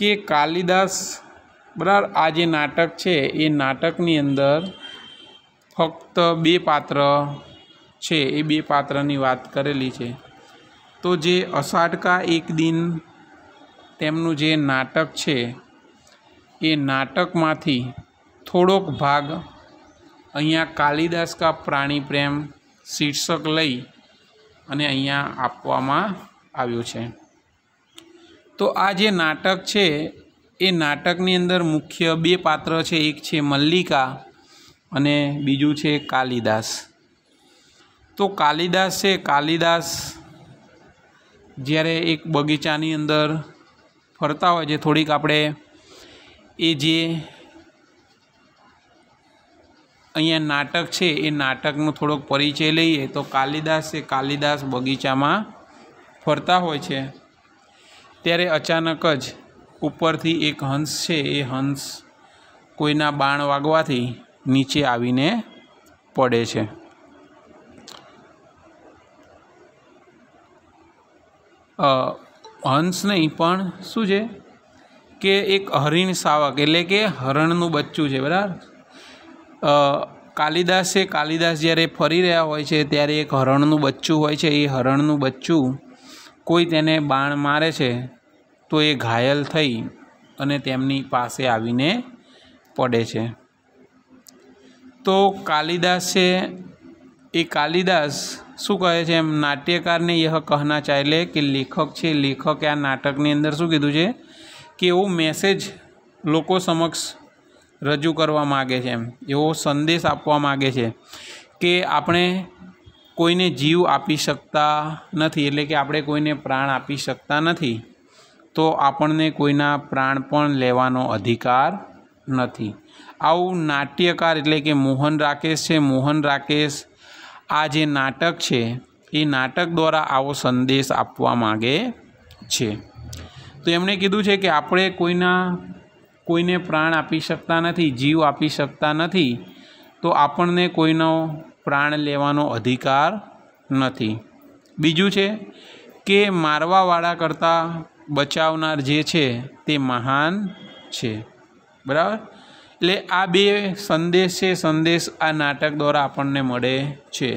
કે કાલિદાસ બરાબર આ જે નાટક છે એ નાટકની અંદર ફક્ત બે પાત્ર છે એ બે પાત્રની વાત કરેલી છે તો જે અષાઢકા એક દિન તેમનું જે નાટક છે એ નાટકમાંથી થોડોક ભાગ અહીંયા કાલિદાસ કા પ્રાણી પ્રેમ શીર્ષક લઈ અને અહીંયા આપવામાં આવ્યું છે તો આ જે નાટક છે એ નાટકની અંદર મુખ્ય બે પાત્ર છે એક છે મલ્લિકા અને બીજું છે કાલિદાસ તો કાલિદાસ છે કાલિદાસ જ્યારે એક બગીચાની અંદર ફરતા હોય છે થોડીક આપણે એ જે અહીંયા નાટક છે એ નાટકનો થોડોક પરિચય લઈએ તો કાલિદાસ એ કાલિદાસ બગીચામાં ફરતા હોય છે ત્યારે અચાનક જ ઉપરથી એક હંસ છે એ હંસ કોઈના બાણ વાગવાથી નીચે આવીને પડે છે હંસ નહીં પણ શું છે કે એક હરિણ શાવક એટલે કે હરણનું બચ્ચું છે બરાબર કાલિદાસે કાલિદાસ જ્યારે ફરી રહ્યા હોય છે ત્યારે એક હરણનું બચ્ચું હોય છે એ હરણનું બચ્ચું કોઈ તેને બાણ મારે છે તો એ ઘાયલ થઈ અને તેમની પાસે આવીને પડે છે તો કાલિદાસ છે એ કાલિદાસ શું કહે છે એમ નાટ્યકારને યહ કહના ચાલે કે લેખક છે લેખકે આ નાટકની અંદર શું કીધું છે કે એવો મેસેજ લોકો સમક્ષ રજૂ કરવા માગે છે એમ એવો સંદેશ આપવા માગે છે કે આપણે કોઈને જીવ આપી શકતા નથી એટલે કે આપણે કોઈને પ્રાણ આપી શકતા નથી તો આપણને કોઈના પ્રાણ પણ લેવાનો અધિકાર નથી આવું નાટ્યકાર એટલે કે મોહન રાકેશ છે મોહન રાકેશ આ જે નાટક છે એ નાટક દ્વારા આવો સંદેશ આપવા માગે છે તો એમણે કીધું છે કે આપણે કોઈના કોઈને પ્રાણ આપી શકતા નથી જીવ આપી શકતા નથી તો આપણને કોઈનો પ્રાણ લેવાનો અધિકાર નથી બીજું છે કે મારવાવાળા કરતાં બચાવનાર જે છે તે મહાન છે બરાબર એટલે આ બે સંદેશ છે સંદેશ આ નાટક દ્વારા આપણને મળે છે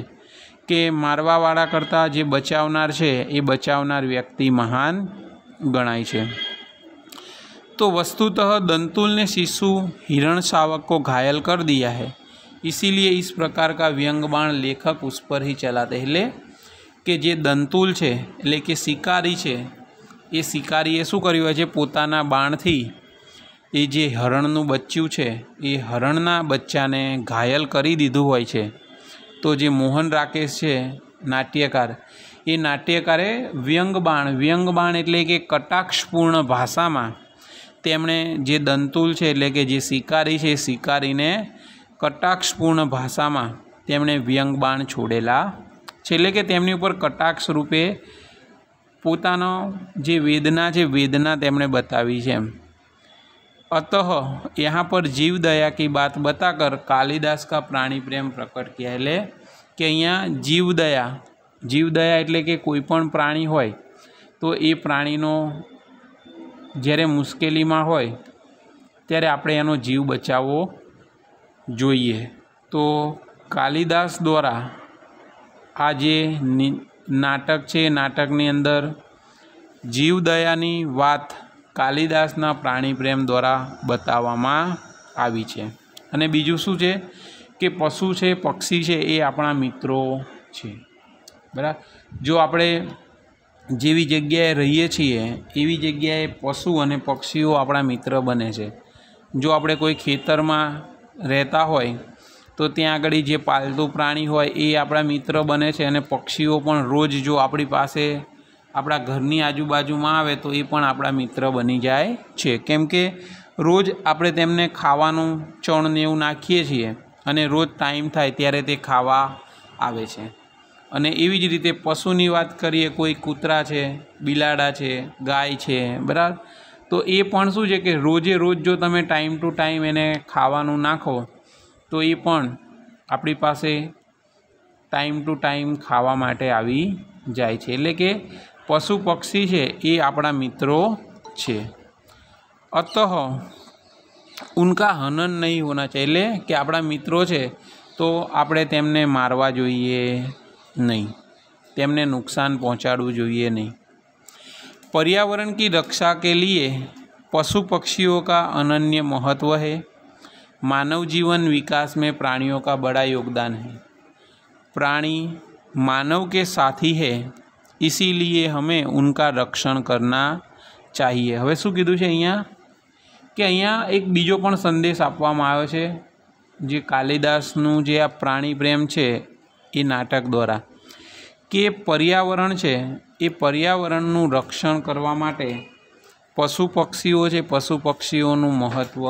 કે મારવાવાળા કરતાં જે બચાવનાર છે એ બચાવનાર વ્યક્તિ મહાન ગણાય છે તો વસ્તુતઃ દંતુલને શિશુ હિરણ શાવકો ઘાયલ કર દિયા હૈ ઇસીલીએ इस પ્રકાર કા व्यंग લેખક लेखक उस पर ही એટલે કે જે દંતુલ છે એટલે કે શિકારી છે એ શિકારીએ શું કર્યું હોય છે પોતાના બાણથી એ જે હરણનું બચ્ચું છે એ હરણના બચ્ચાને ઘાયલ કરી દીધું હોય છે તો જે મોહન રાકેશ છે નાટ્યકાર એ નાટ્યકારે વ્યંગબાણ વ્યંગબાણ એટલે કે કટાક્ષપૂર્ણ ભાષામાં તેમણે જે દંતુલ છે એટલે કે જે શિકારી છે એ શિકારીને કટાક્ષપૂર્ણ ભાષામાં તેમણે વ્યંગબાણ છોડેલા છે એટલે કે તેમની ઉપર કટાક્ષ રૂપે પોતાનો જે વેદના છે વેદના તેમણે બતાવી છે અતઃ यहाँ પર जीव दया की बात बताकर કાલિદાસ કા પ્રાણી પ્રેમ પ્રકટ किया એટલે કે અહીંયા જીવદયા જીવદયા એટલે કે કોઈ પણ પ્રાણી હોય તો એ પ્રાણીનો જ્યારે મુશ્કેલીમાં હોય ત્યારે આપણે એનો જીવ બચાવવો જોઈએ તો કાલિદાસ દ્વારા આ જે નાટક છે નાટકની અંદર જીવદયાની વાત કાલિદાસના પ્રાણીપ્રેમ દ્વારા બતાવવામાં આવી છે અને બીજું શું છે કે પશુ છે પક્ષી છે એ આપણા મિત્રો છે બરાબર જો આપણે જેવી જગ્યાએ રહીએ છીએ એવી જગ્યાએ પશુ અને પક્ષીઓ આપણા મિત્ર બને છે જો આપણે કોઈ ખેતરમાં રહેતા હોય તો ત્યાં આગળ જે પાલતુ પ્રાણી હોય એ આપણા મિત્ર બને છે અને પક્ષીઓ પણ રોજ જો આપણી પાસે આપણા ઘરની આજુબાજુમાં આવે તો એ પણ આપણા મિત્ર બની જાય છે કેમ કે રોજ આપણે તેમને ખાવાનું ચણ ને એવું નાખીએ છીએ અને રોજ ટાઈમ થાય ત્યારે તે ખાવા આવે છે અને એવી જ રીતે પશુની વાત કરીએ કોઈ કૂતરા છે બિલાડા છે ગાય છે બરાબર તો એ પણ શું છે કે રોજે રોજ જો તમે ટાઈમ ટુ ટાઈમ એને ખાવાનું નાખો તો એ પણ આપણી પાસે ટાઈમ ટુ ટાઈમ ખાવા માટે આવી જાય છે એટલે કે પશુ પક્ષી છે એ આપણા મિત્રો છે અતઃ ઉનકા હનન નહીં હોના છે એટલે કે આપણા મિત્રો છે તો આપણે તેમને મારવા જોઈએ નહીં તેમને નુકસાન પહોંચાડવું જોઈએ નહીં પર્યાવરણ કી રક્ષા કે લીએ પશુ પક્ષીઓ કા અનન્ય महत्व है માનવ જીવન વિકાસ મેં પ્રાણીઓ का बड़ा યોગદાન है પ્રાણી માનવ કે સાથી હે ઇસીલીએ हमें ઉનકા રક્ષણ કરના ચાહીએ હવે શું કીધું છે અહીંયા કે અહીંયા એક બીજો પણ સંદેશ આપવામાં આવ્યો છે જે કાલિદાસનું જે આ પ્રાણી પ્રેમ છે એ નાટક દ્વારા કે પર્યાવરણ છે એ પર્યાવરણનું રક્ષણ કરવા માટે પશુ પક્ષીઓ છે પશુ પક્ષીઓનું મહત્ત્વ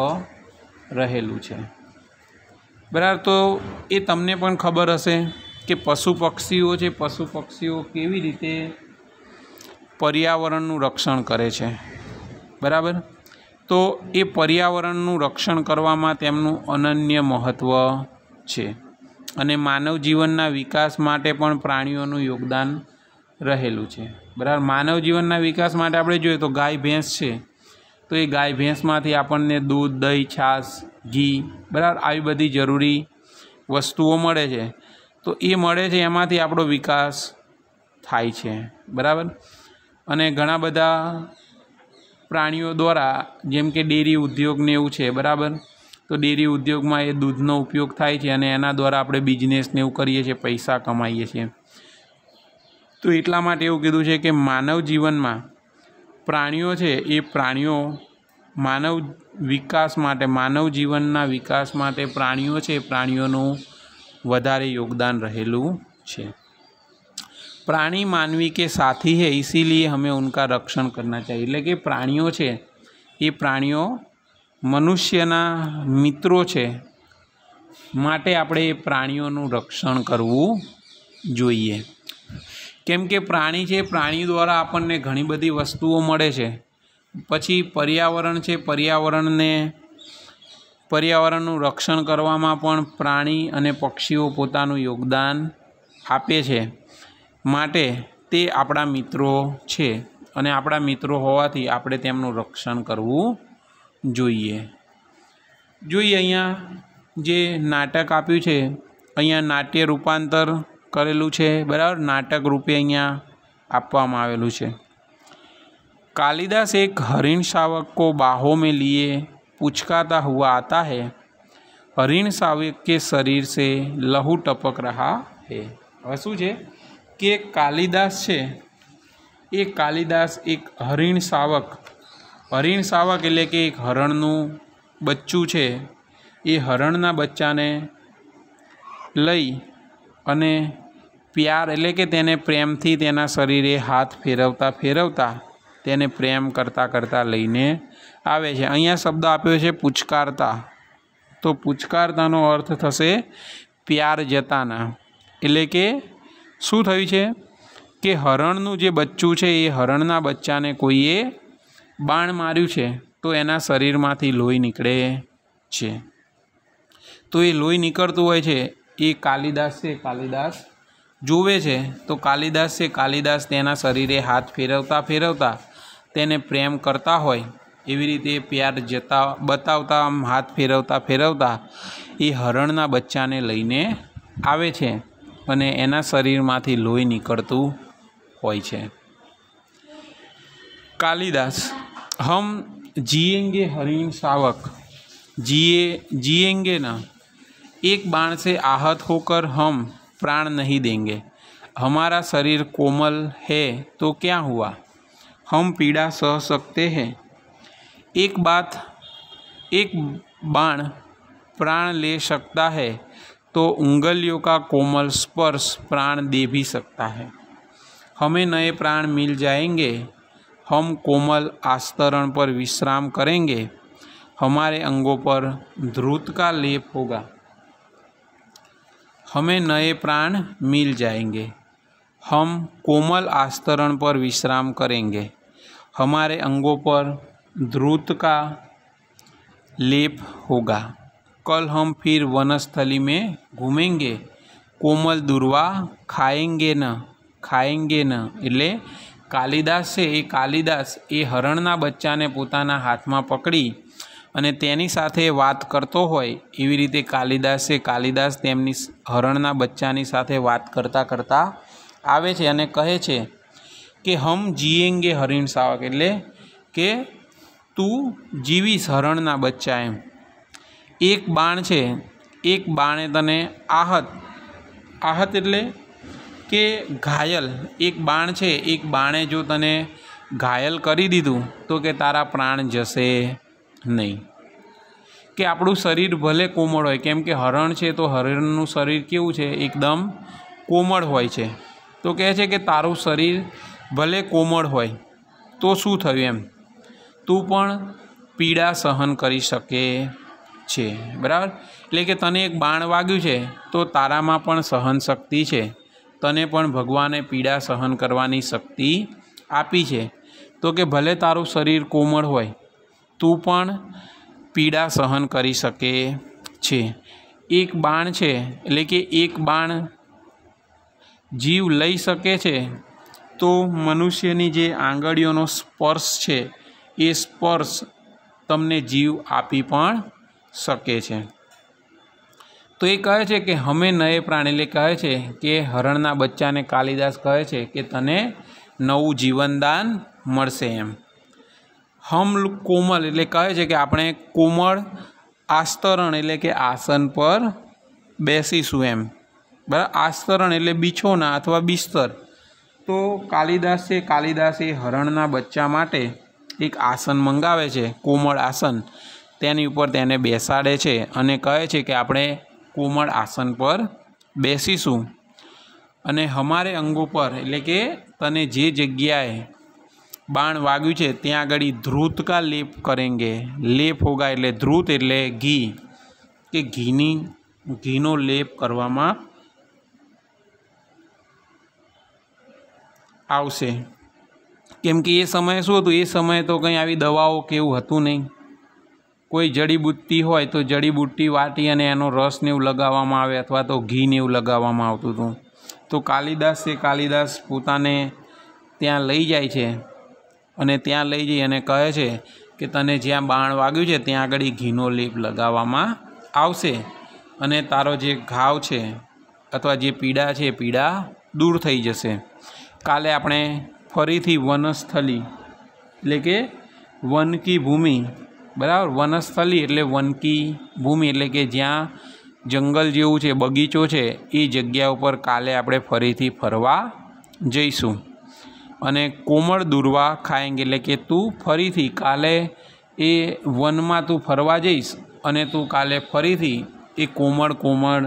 રહેલું છે બરાબર તો એ તમને પણ ખબર હશે કે પશુ પક્ષીઓ છે પશુ પક્ષીઓ કેવી રીતે પર્યાવરણનું રક્ષણ કરે છે બરાબર તો એ પર્યાવરણનું રક્ષણ કરવામાં તેમનું અનન્ય મહત્ત્વ છે અને માનવ જીવનના વિકાસ માટે પણ પ્રાણીઓનું યોગદાન રહેલું છે બરાબર માનવ જીવનના વિકાસ માટે આપણે જોઈએ તો ગાય ભેંસ છે તો એ ગાય ભેંસમાંથી આપણને દૂધ દહીં છાશ ઘી બરાબર આવી બધી જરૂરી વસ્તુઓ મળે છે તો એ મળે છે એમાંથી આપણો વિકાસ થાય છે બરાબર અને ઘણા બધા પ્રાણીઓ દ્વારા જેમ કે ડેરી ઉદ્યોગને એવું છે બરાબર તો ડેરી ઉદ્યોગમાં એ દૂધનો ઉપયોગ થાય છે અને એના દ્વારા આપણે બિઝનેસને એવું કરીએ છીએ પૈસા કમાઈએ છીએ તો એટલા માટે એવું કીધું છે કે માનવ જીવનમાં પ્રાણીઓ છે એ પ્રાણીઓ માનવ વિકાસ માટે માનવ જીવનના વિકાસ માટે પ્રાણીઓ છે એ પ્રાણીઓનું વધારે યોગદાન રહેલું છે પ્રાણી માનવી કે સાથી है इसीलिए हमें ઉનકા રક્ષણ करना ચાહીએ એટલે કે પ્રાણીઓ છે એ પ્રાણીઓ મનુષ્યના મિત્રો છે માટે આપણે એ પ્રાણીઓનું રક્ષણ કરવું જોઈએ કેમ કે પ્રાણી છે પ્રાણી દ્વારા આપણને ઘણી બધી વસ્તુઓ મળે છે પછી પર્યાવરણ છે પર્યાવરણને પર્યાવરણનું રક્ષણ કરવામાં પણ પ્રાણી અને પક્ષીઓ પોતાનું યોગદાન આપે છે માટે તે આપણા મિત્રો છે અને આપણા મિત્રો હોવાથી આપણે તેમનું રક્ષણ કરવું જોઈએ જોઈએ અહીંયા જે નાટક આપ્યું છે અહીંયા નાટ્ય રૂપાંતર કરેલું છે બરાબર નાટક રૂપે અહીંયા આપવામાં આવેલું છે કાલિદાસ એક હરિણ શાવક કો બાહો મેં લીએ પૂચકાતા હુઆ આતા હે હરિણ શાવક કે શરીર સે લહુ ટપક રહા હે હવે શું છે કે કાલિદાસ છે એ કાલિદાસ એક હરિણ શાવક હરિણ શાવક એટલે કે એક હરણનું બચ્ચું છે એ હરણના બચ્ચાને લઈ અને પ્યાર એટલે કે તેને પ્રેમથી તેના શરીરે હાથ ફેરવતા ફેરવતા તેને પ્રેમ કરતાં કરતાં લઈને આવે છે અહીંયા શબ્દ આપ્યો છે પૂચકારતા તો પૂચકારતાનો અર્થ થશે પ્યાર જતાના એટલે કે શું થયું છે કે હરણનું જે બચ્ચું છે એ હરણના બચ્ચાને કોઈએ બાણ માર્યું છે તો એના શરીરમાંથી લોહી નીકળે છે તો એ લોહી નીકળતું હોય છે એ કાલિદાસ છે કાલિદાસ જોવે છે તો કાલિદાસ છે કાલિદાસ તેના શરીરે હાથ ફેરવતા ફેરવતા તેને પ્રેમ કરતા હોય એવી રીતે પ્યાર જતા બતાવતા આમ હાથ ફેરવતા ફેરવતા એ હરણના બચ્ચાને લઈને આવે છે અને એના શરીરમાંથી લોહી નીકળતું હોય છે કાલિદાસ હમ જીએંગે હરિણ સાવક જીએ જીએંગેના એક બાણસે આહત હોકર હમ प्राण नहीं देंगे हमारा शरीर कोमल है तो क्या हुआ हम पीड़ा सह सकते हैं एक बात एक बाण प्राण ले सकता है तो उंगलियों का कोमल स्पर्श प्राण दे भी सकता है हमें नए प्राण मिल जाएंगे हम कोमल आस्तरण पर विश्राम करेंगे हमारे अंगों पर ध्रुत का लेप होगा हमें नए प्राण मिल जाएंगे हम कोमल आस्तरण पर विश्राम करेंगे हमारे अंगों पर ध्रुत का लेप होगा कल हम फिर वनस्थली में घूमेंगे कोमल खाएंगे न खाएंगे न इले कालिदास से ये कालिदास ये हरणना बच्चा ने पोता हाथ में पकड़ी અને તેની સાથે વાત કરતો હોય એવી રીતે કાલિદાસે કાલિદાસ તેમની હરણના બચ્ચાની સાથે વાત કરતા કરતા આવે છે અને કહે છે કે હમ જીએંગે હરિણ સાવક એટલે કે તું જીવીશ હરણના બચ્ચા એમ એક બાણ છે એક બાણે તને આહત આહત એટલે કે ઘાયલ એક બાણ છે એક બાણે જો તને ઘાયલ કરી દીધું તો કે તારા પ્રાણ જશે નહીં કે આપણું શરીર ભલે કોમળ હોય કેમ કે હરણ છે તો હરણનું શરીર કેવું છે એકદમ કોમળ હોય છે તો કહે છે કે તારું શરીર ભલે કોમળ હોય તો શું થયું એમ તું પણ પીડા સહન કરી શકે છે બરાબર એટલે કે તને એક બાણ વાગ્યું છે તો તારામાં પણ સહન શક્તિ છે તને પણ ભગવાને પીડા સહન કરવાની શક્તિ આપી છે તો કે ભલે તારું શરીર કોમળ હોય તું પણ પીડા સહન કરી શકે છે એક બાણ છે એટલે કે એક બાણ જીવ લઈ શકે છે તો મનુષ્યની જે આંગળીઓનો સ્પર્શ છે એ સ્પર્શ તમને જીવ આપી પણ શકે છે તો એ કહે છે કે હમે નયે પ્રાણીલે કહે છે કે હરણના બચ્ચાને કાલિદાસ કહે છે કે તને નવું જીવનદાન મળશે એમ હમ કોમલ એટલે કહે છે કે આપણે કોમળ આસ્તરણ એટલે કે આસન પર બેસીશું એમ બરાબર આસ્તરણ એટલે બીછોના અથવા બિસ્તર તો કાલિદાસે કાલિદાસે હરણના બચ્ચા માટે એક આસન મંગાવે છે કોમળ આસન તેની ઉપર તેને બેસાડે છે અને કહે છે કે આપણે કોમળ આસન પર બેસીશું અને હમારે અંગો પર એટલે કે તને જે જગ્યાએ બાણ વાગ્યું છે ત્યાં આગળ ધ્રુત કા લેપ કરેંગે લેપ હોગા એટલે ધ્રુત એટલે ઘી કે ઘીની ઘીનો લેપ કરવામાં આવશે કેમ કે એ સમયે શું હતું એ સમયે તો કંઈ આવી દવાઓ કે એવું હતું નહીં કોઈ જડીબુટ્ટી હોય તો જડીબુટ્ટી વાટી અને એનો રસ ને એવું લગાવવામાં આવે અથવા તો ઘી ને એવું લગાવવામાં આવતું હતું તો કાલિદાસ એ કાલિદાસ પોતાને ત્યાં લઈ જાય છે અને ત્યાં લઈ જઈ અને કહે છે કે તને જ્યાં બાણ વાગ્યું છે ત્યાં આગળ ઘીનો લીપ લગાવવામાં આવશે અને તારો જે ઘાવ છે અથવા જે પીડા છે એ પીડા દૂર થઈ જશે કાલે આપણે ફરીથી વનસ્થલી એટલે કે વનકી ભૂમિ બરાબર વનસ્થલી એટલે વનકી ભૂમિ એટલે કે જ્યાં જંગલ જેવું છે બગીચો છે એ જગ્યા ઉપર કાલે આપણે ફરીથી ફરવા જઈશું અને કોમળ દુર્વા ખાએંગે એટલે કે તું ફરીથી કાલે એ વનમાં તું ફરવા જઈશ અને તું કાલે ફરીથી એ કોમળ કોમળ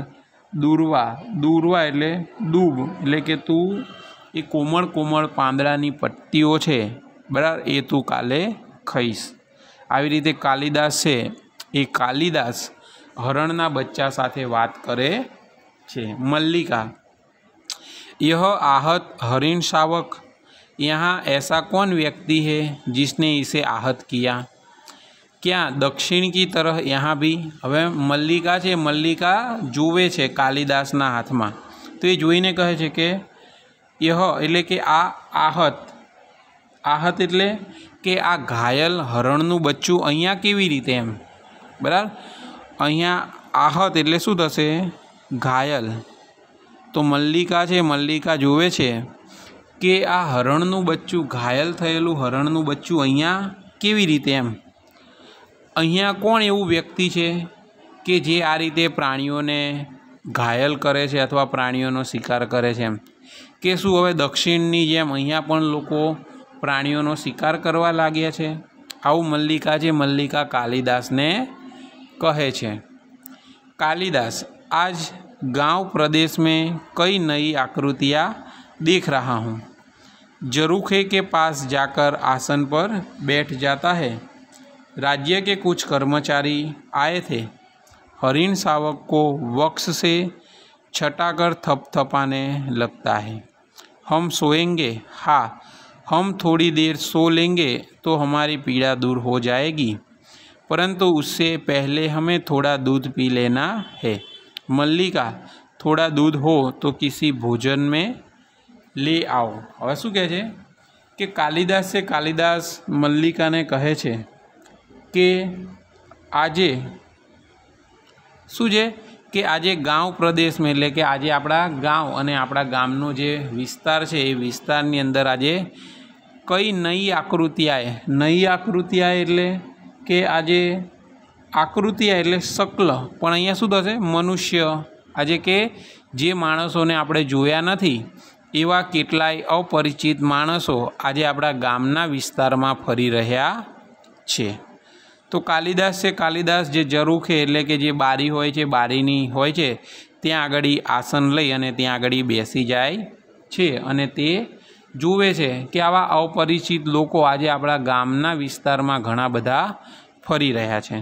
દુર્વા દુર્વા એટલે દૂબ એટલે કે તું એ કોમળ કોમળ પાંદડાની પટ્ટીઓ છે બરાબર એ તું કાલે ખાઈશ આવી રીતે કાલિદાસ છે એ કાલિદાસ હરણના બચ્ચા સાથે વાત કરે છે મલ્લિકા યહ આહત હરિણ શાવક यहाँ ऐसा कौन व्यक्ति है जिसने इसे आहत किया क्या दक्षिण की तरह यहाँ भी હવે મલ્લિકા છે મલ્લિકા જુએ છે કાલિદાસના હાથમાં તો એ જોઈને કહે છે કે યહ એટલે કે આ આહત આહત એટલે કે આ ઘાયલ હરણનું બચ્ચું અહીંયા કેવી રીતે એમ બરાબર અહીંયા આહત એટલે શું થશે ઘાયલ તો મલ્લિકા છે મલ્લિકા જુએ છે કે આ હરણનું બચ્ચું ઘાયલ થયેલું હરણનું બચ્ચું અહીંયા કેવી રીતે એમ અહીંયા કોણ એવું વ્યક્તિ છે કે જે આ રીતે પ્રાણીઓને ઘાયલ કરે છે અથવા પ્રાણીઓનો શિકાર કરે છે એમ કે શું હવે દક્ષિણની જેમ અહીંયા પણ લોકો પ્રાણીઓનો શિકાર કરવા લાગ્યા છે આવું મલ્લિકા જે મલ્લિકા કાલિદાસને કહે છે કાલિદાસ આજ गांव પ્રદેશ મેં કઈ નઈ આકૃતિયા દેખ रहा હું जरूखे के पास जाकर आसन पर बैठ जाता है राज्य के कुछ कर्मचारी आए थे हरिण सावक को वक्स से छटाकर थपथपाने लगता है हम सोएंगे हाँ हम थोड़ी देर सो लेंगे तो हमारी पीड़ा दूर हो जाएगी परंतु उससे पहले हमें थोड़ा दूध पी लेना है मल्लिका थोड़ा दूध हो तो किसी भोजन में લે આવો હવે શું કહે છે કે કાલિદાસ છે કાલિદાસ મલ્લિકાને કહે છે કે આજે શું છે કે આજે ગાંવ પ્રદેશમાં એટલે કે આજે આપણા ગાંવ અને આપણા ગામનો જે વિસ્તાર છે એ વિસ્તારની અંદર આજે કઈ નઈ આકૃતિ આય નઈ આકૃતિ આય એટલે કે આજે આકૃતિ આય એટલે શક્લ પણ અહીંયા શું થશે મનુષ્ય આજે કે જે માણસોને આપણે જોયા નથી એવા કેટલાય અપરિચિત માણસો આજે આપણા ગામના વિસ્તારમાં ફરી રહ્યા છે તો કાલિદાસ છે કાલિદાસ જે જરૂખે એટલે કે જે બારી હોય છે બારીની હોય છે ત્યાં આગળ આસન લઈ અને ત્યાં આગળ બેસી જાય છે અને તે જુએ છે કે આવા અપરિચિત લોકો આજે આપણા ગામના વિસ્તારમાં ઘણા બધા ફરી રહ્યા છે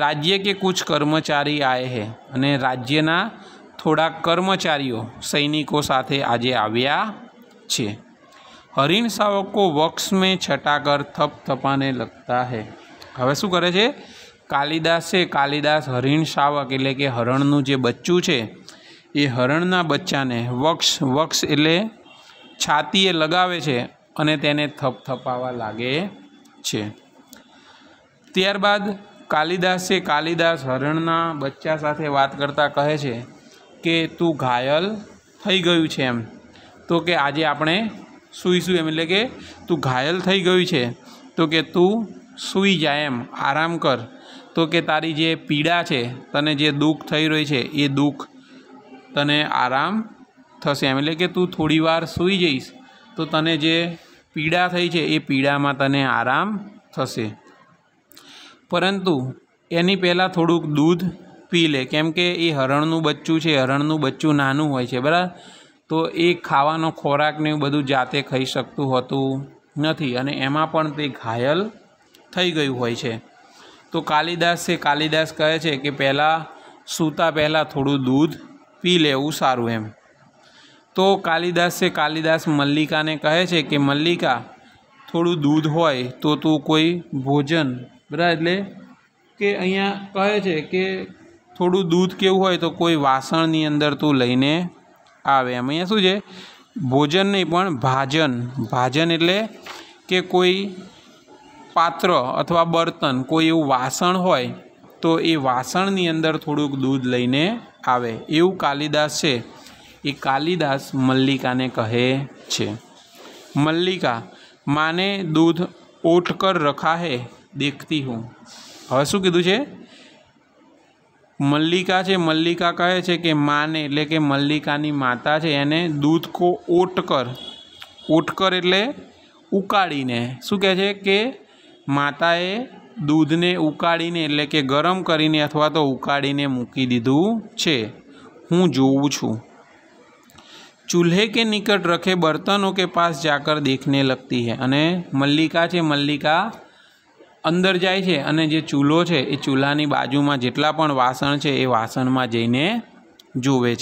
રાજ્ય કે કુછ કર્મચારી આય હે અને રાજ્યના થોડા કર્મચારીઓ સૈનિકો સાથે આજે આવ્યા છે હરિણ સાવકો વક્ષ મેં છટાકર થપ થપાને લગતા હે હવે શું કરે છે કાલિદાસ છે કાલિદાસ હરિણ શાવક એટલે કે હરણનું જે બચ્ચું છે એ હરણના બચ્ચાને વક્ષ વક્ષ એટલે છાતીએ લગાવે છે અને તેને થપ થપાવા લાગે છે ત્યારબાદ કાલિદાસે કાલિદાસ હરણના બચ્ચા સાથે વાત કરતા કહે છે કે તું ઘાયલ થઈ ગયું છે એમ તો કે આજે આપણે સૂઈશું એમ એટલે કે તું ઘાયલ થઈ ગયું છે તો કે તું સૂઈ જા એમ આરામ કર તો કે તારી જે પીડા છે તને જે દુઃખ થઈ રહી છે એ દુઃખ તને આરામ થશે એમ એટલે કે તું થોડી વાર સૂઈ જઈશ તો તને જે પીડા થઈ છે એ પીડામાં તને આરામ થશે પરંતુ એની પહેલાં થોડુંક દૂધ પી લે કેમ કે એ હરણનું બચ્ચું છે હરણનું બચ્ચું નાનું હોય છે બરાબર તો એ ખાવાનો ખોરાકને એવું બધું જાતે ખાઈ શકતું હોતું નથી અને એમાં પણ તે ઘાયલ થઈ ગયું હોય છે તો કાલિદાસ છે કાલિદાસ કહે છે કે પહેલાં સૂતા પહેલાં થોડું દૂધ પી લેવું સારું એમ તો કાલિદાસ છે કાલિદાસ મલ્લિકાને કહે છે કે મલ્લિકા થોડું દૂધ હોય તો તું કોઈ ભોજન બરાબર એટલે કે અહીંયા કહે છે કે થોડું દૂધ કેવું હોય તો કોઈ વાસણની અંદર તું લઈને આવે એમ અહીંયા શું છે ભોજન નહીં પણ ભાજન ભાજન એટલે કે કોઈ પાત્ર અથવા બર્તન કોઈ એવું વાસણ હોય તો એ વાસણની અંદર થોડુંક દૂધ લઈને આવે એવું કાલિદાસ છે એ કાલિદાસ મલ્લિકાને કહે છે મલ્લિકા માને દૂધ ઓઠ કર રખા દેખતી હું હવે શું કીધું છે મલ્લિકા છે મલ્લિકા કહે છે કે માને એટલે કે મલ્લિકાની માતા છે એને દૂધ કો ઓટકર ઓટકર એટલે ઉકાળીને શું કહે છે કે માતાએ દૂધને ઉકાળીને એટલે કે ગરમ કરીને અથવા તો ઉકાળીને મૂકી દીધું છે હું જોઉં છું ચૂલ્હે કે નિકટ રખે બર્તનો કે પાસ જાકર દેખને લગતી હે અને મલ્લિકા છે મલ્લિકા अंदर जाए છે અને જે ચૂલો છે એ बाजू में જેટલા वसण है ये એ में જઈને જુએ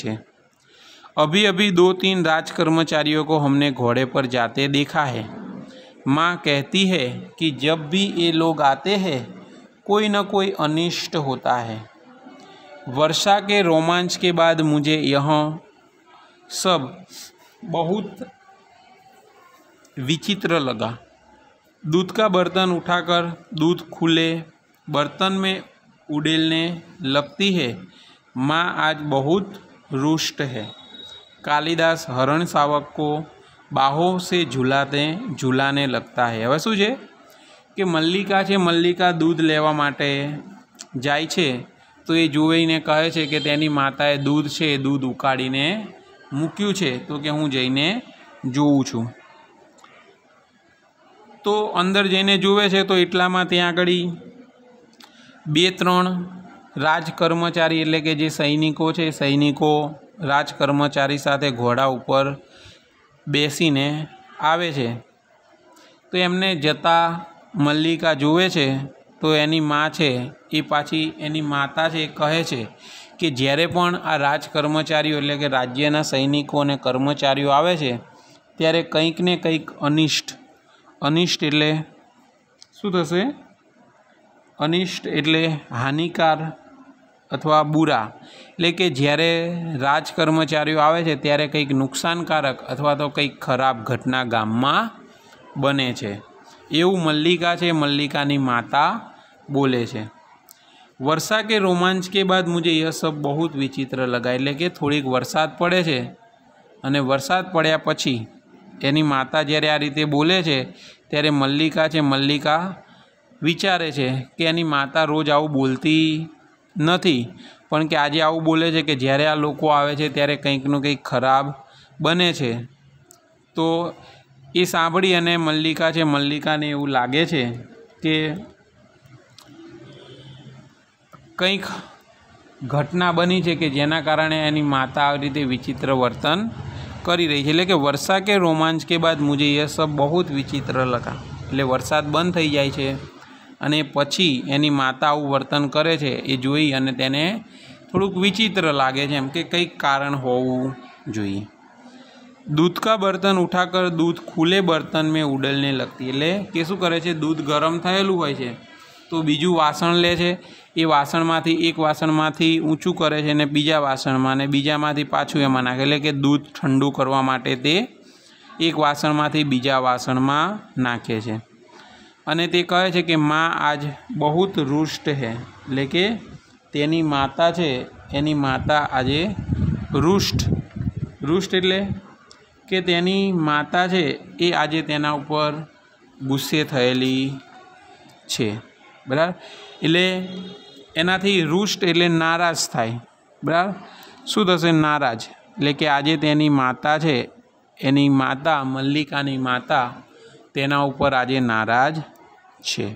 अभी अभी दो तीन राज कर्मचारियों को हमने घोड़े पर जाते देखा है माँ कहती है कि जब भी ये लोग आते हैं कोई ना कोई अनिष्ट होता है वर्षा के रोमांच के बाद मुझे यह सब बहुत विचित्र लगा દૂધ કા બર્તન ઉઠા કર દૂધ ખુલે બર્તન મેં ઉડેલને લગતી है माँ આજ બહુ રુષ્ટ है કાલિદાસ હરણ શાવક બાહો સે ઝુલાતે ઝુલાને લગતા હે હવે શું છે કે મલ્લિકા છે મલ્લિકા દૂધ લેવા માટે જાય છે તો એ જોઈને કહે છે કે તેની માતાએ દૂધ છે એ દૂધ ઉકાળીને મૂક્યું છે તો કે હું જઈને જોઉં છું તો અંદર જઈને જુએ છે તો એટલામાં ત્યાં આગળ બે ત્રણ રાજ કર્મચારી એટલે કે જે સૈનિકો છે સૈનિકો રાજ કર્મચારી સાથે ઘોડા ઉપર બેસીને આવે છે તો એમને જતા મલ્લિકા જુએ છે તો એની મા છે એ પાછી એની માતા છે કહે છે કે જ્યારે પણ આ રાજ કર્મચારીઓ એટલે કે રાજ્યના સૈનિકો અને કર્મચારીઓ આવે છે ત્યારે કંઈક ને કંઈક અનિષ્ટ અનિષ્ટ એટલે શું થશે અનિષ્ટ એટલે હાનિકાર અથવા બુરા એટલે કે જ્યારે રાજ કર્મચારીઓ આવે છે ત્યારે કંઈક નુકસાનકારક અથવા તો કંઈક ખરાબ ઘટના ગામમાં બને છે એવું મલ્લિકા છે મલ્લિકાની માતા બોલે છે વર્ષા કે રોમાંચ કે બાદ મુજે એ સબ બહુ વિચિત્ર લગા એટલે કે થોડીક વરસાદ પડે છે અને વરસાદ પડ્યા પછી એની માતા જ્યારે આ રીતે બોલે છે ત્યારે મલ્લિકા છે મલ્લિકા વિચારે છે કે એની માતા રોજ આવું બોલતી નથી પણ કે આજે આવું બોલે છે કે જ્યારે આ લોકો આવે છે ત્યારે કંઈકનું કંઈક ખરાબ બને છે તો એ સાંભળી અને મલ્લિકા છે મલ્લિકાને એવું લાગે છે કે કંઈક ઘટના બની છે કે જેના કારણે એની માતા આવી રીતે વિચિત્ર વર્તન કરી રહી છે એટલે કે વરસા કે રોમાંચ કે બાદ મુજે એ સબ બહુત વિચિત્ર લગા એટલે વરસાદ બંધ થઈ જાય છે અને પછી એની માતા આવું વર્તન કરે છે એ જોઈ અને તેને થોડુંક વિચિત્ર લાગે છે એમ કે કંઈક કારણ હોવું જોઈએ દૂધ કા બર્તન ઉઠાકર દૂધ ખુલે બર્તન મેં ઉડલને લગતી એટલે કે શું કરે છે દૂધ ગરમ થયેલું હોય છે તો બીજું વાસણ લે છે એ વાસણમાંથી એક વાસણમાંથી ઊંચું કરે છે અને બીજા વાસણમાં અને બીજામાંથી પાછું એમાં નાખે એટલે કે દૂધ ઠંડુ કરવા માટે તે એક વાસણમાંથી બીજા વાસણમાં નાખે છે અને તે કહે છે કે માં આજ બહુ રુષ્ટ હે એટલે કે તેની માતા છે એની માતા આજે રુષ્ટ રુષ્ટ એટલે કે તેની માતા છે એ આજે તેના ઉપર ગુસ્સે થયેલી છે બરાબર એટલે એનાથી રૂષ્ટ એટલે નારાજ થાય બરાબર શું થશે નારાજ એટલે કે આજે તેની માતા છે એની માતા મલ્લિકાની માતા તેના ઉપર આજે નારાજ છે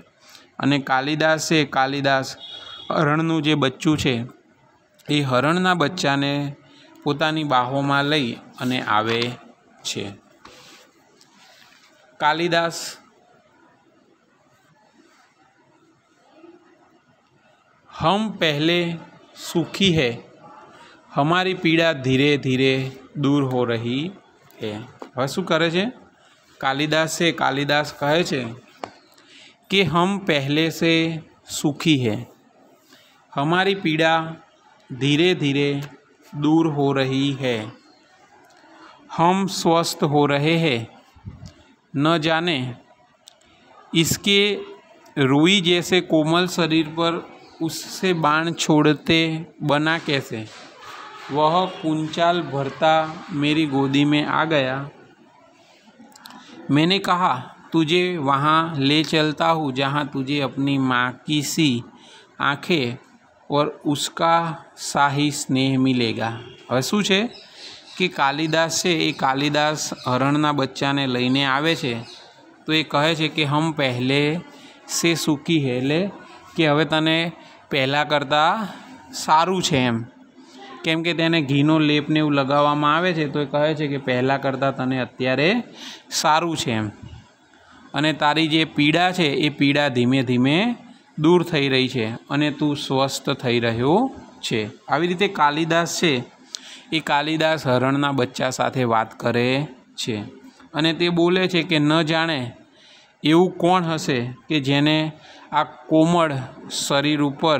અને કાલિદાસ છે કાલિદાસ હરણનું જે બચ્ચું છે એ હરણના બચ્ચાને પોતાની બાહોમાં લઈ અને આવે છે કાલિદાસ हम पहले सुखी है हमारी पीड़ा धीरे धीरे दूर हो रही है वह शू करे कालिदास से कालिदास कहे छे कि हम पहले से सुखी है हमारी पीड़ा धीरे धीरे दूर हो रही है हम स्वस्थ हो रहे हैं न जाने इसके रुई जैसे कोमल शरीर पर उससे बाण छोड़ते बना कैसे वह कुंचाल भरता मेरी गोदी में आ गया मैंने कहा तुझे वहाँ ले चलता हूँ जहाँ तुझे अपनी माँ की सी आँखें और उसका शाही स्नेह मिलेगा હવે શું છે કે કાલિદાસ છે એ કાલિદાસ હરણના બચ્ચાને લઈને આવે છે તો એ કહે છે કે હમ પહેલે સે સુખી હે એટલે કે હવે પહેલાં કરતાં સારું છે એમ કેમ કે તેને ઘીનો લેપને એવું લગાવવામાં આવે છે તો એ કહે છે કે પહેલાં કરતાં તને અત્યારે સારું છે એમ અને તારી જે પીડા છે એ પીડા ધીમે ધીમે દૂર થઈ રહી છે અને તું સ્વસ્થ થઈ રહ્યો છે આવી રીતે કાલિદાસ છે એ કાલિદાસ હરણના બચ્ચા સાથે વાત કરે છે અને તે બોલે છે કે ન જાણે એવું કોણ હશે કે જેને આ કોમળ શરીર ઉપર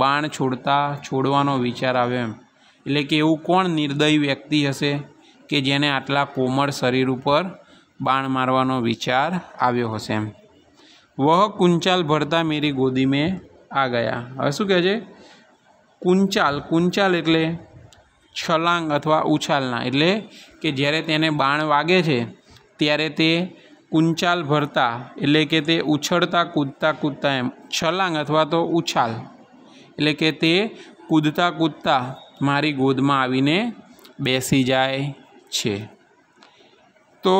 બાણ છોડતા છોડવાનો વિચાર આવ્યો એમ એટલે કે એવું કોણ નિર્દય વ્યક્તિ હશે કે જેને આટલા કોમળ શરીર ઉપર બાણ મારવાનો વિચાર આવ્યો હશે એમ વહ કુંચાલ ભરતા મેરી ગોદી મેં આ ગયા હવે શું કહે છે કુંચાલ કુંચાલ એટલે છલાંગ અથવા ઉછાલના એટલે કે જ્યારે તેને બાણ વાગે છે ત્યારે તે કુંચાલ ભરતા એટલે કે તે ઉછળતા કૂદતા કૂદતા એમ છલાંગ અથવા તો ઉછાલ એટલે કે તે કૂદતા કૂદતા મારી ગોદમાં આવીને બેસી જાય છે તો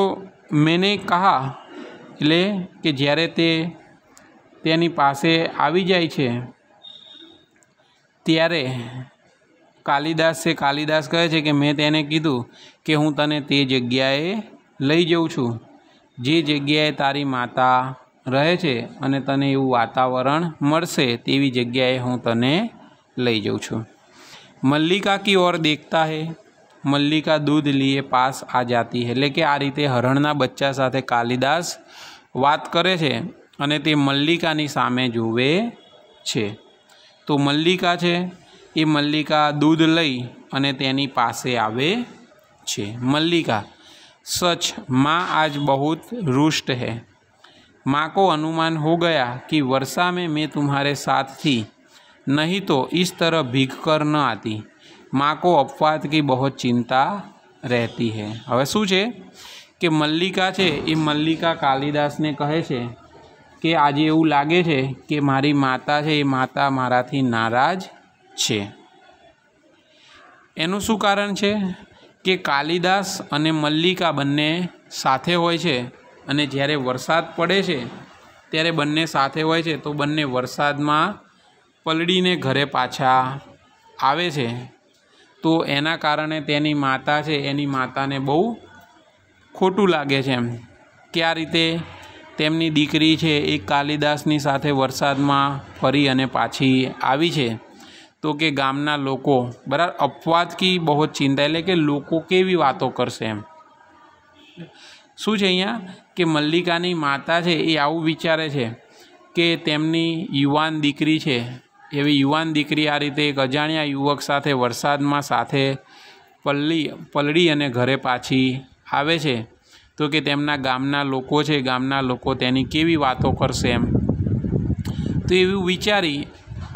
મેને કહા એટલે કે જ્યારે તે તેની પાસે આવી જાય છે ત્યારે કાલિદાસ છે કાલિદાસ કહે છે કે મેં તેને કીધું કે હું તને તે જગ્યાએ લઈ જઉં છું જે જગ્યાએ તારી માતા રહે છે અને તને એવું વાતાવરણ મળશે તેવી જગ્યાએ હું તને લઈ જાઉં છું મલ્લિકા કી ઓર દેખતા હે મલ્લિકા દૂધ લીએ પાસ આ જાતી એટલે કે આ રીતે હરણના બચ્ચા સાથે કાલિદાસ વાત કરે છે અને તે મલ્લિકાની સામે જુએ છે તો મલ્લિકા છે એ મલ્લિકા દૂધ લઈ અને તેની પાસે આવે છે મલ્લિકા सच माँ आज बहुत रुष्ट है माँ को अनुमान हो गया कि वर्षा में मैं तुम्हारे साथ थी नहीं तो इस तरह भीग कर न आती माँ को अपवाद की बहुत चिंता રહેતી હે હવે શું છે કે મલ્લિકા છે એ મલ્લિકા કાલિદાસને કહે છે કે આજે એવું લાગે છે કે મારી માતા છે એ માતા મારાથી નારાજ છે એનું શું કારણ છે કે કાલિદાસ અને મલ્લિકા બંને સાથે હોય છે અને જ્યારે વરસાદ પડે છે ત્યારે બંને સાથે હોય છે તો બંને વરસાદમાં પલળીને ઘરે પાછા આવે છે તો એના કારણે તેની માતા છે એની માતાને બહુ ખોટું લાગે છે એમ કે આ રીતે તેમની દીકરી છે એ કાલિદાસની સાથે વરસાદમાં ફરી અને પાછી આવી છે તો કે ગામના લોકો બરાબર અપવાદ કી બહુ ચિંતા એટલે કે લોકો કેવી વાતો કરશે એમ શું છે અહીંયા કે મલ્લિકાની માતા છે એ આવું વિચારે છે કે તેમની યુવાન દીકરી છે એવી યુવાન દીકરી આ રીતે એક અજાણ્યા યુવક સાથે વરસાદમાં સાથે પલ્લી પલળી અને ઘરે પાછી આવે છે તો કે તેમના ગામના લોકો છે ગામના લોકો તેની કેવી વાતો કરશે એમ તો એવું વિચારી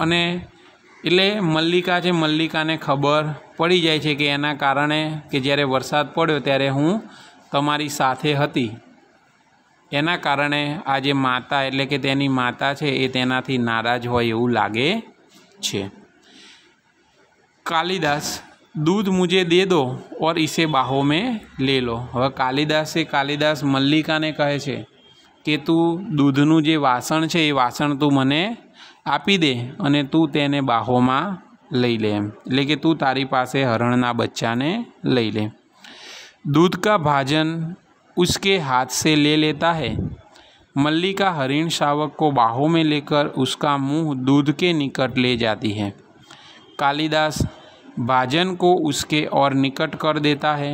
અને એટલે મલ્લિકા છે મલ્લિકાને ખબર પડી જાય છે કે એના કારણે કે જ્યારે વરસાદ પડ્યો ત્યારે હું તમારી સાથે હતી એના કારણે આ જે માતા એટલે કે તેની માતા છે એ તેનાથી નારાજ હોય એવું લાગે છે કાલિદાસ દૂધ मुझे દે દો ઓર ઈસે બાહો મેં લે લો હવે કાલિદાસે કાલિદાસ મલ્લિકાને કહે છે કે તું દૂધનું જે વાસણ છે એ વાસણ તું મને આપી દે અને તું તેને બાહોમાં લઈ ले એમ એટલે तू तारी તારી हरणना बच्चा ने लई ले दूध का भाजन उसके हाथ से ले लेता है मल्लिका हरिण शावक को बाहों में लेकर उसका मुंह दूध के निकट ले जाती है कालिदास भाजन को उसके और निकट कर देता है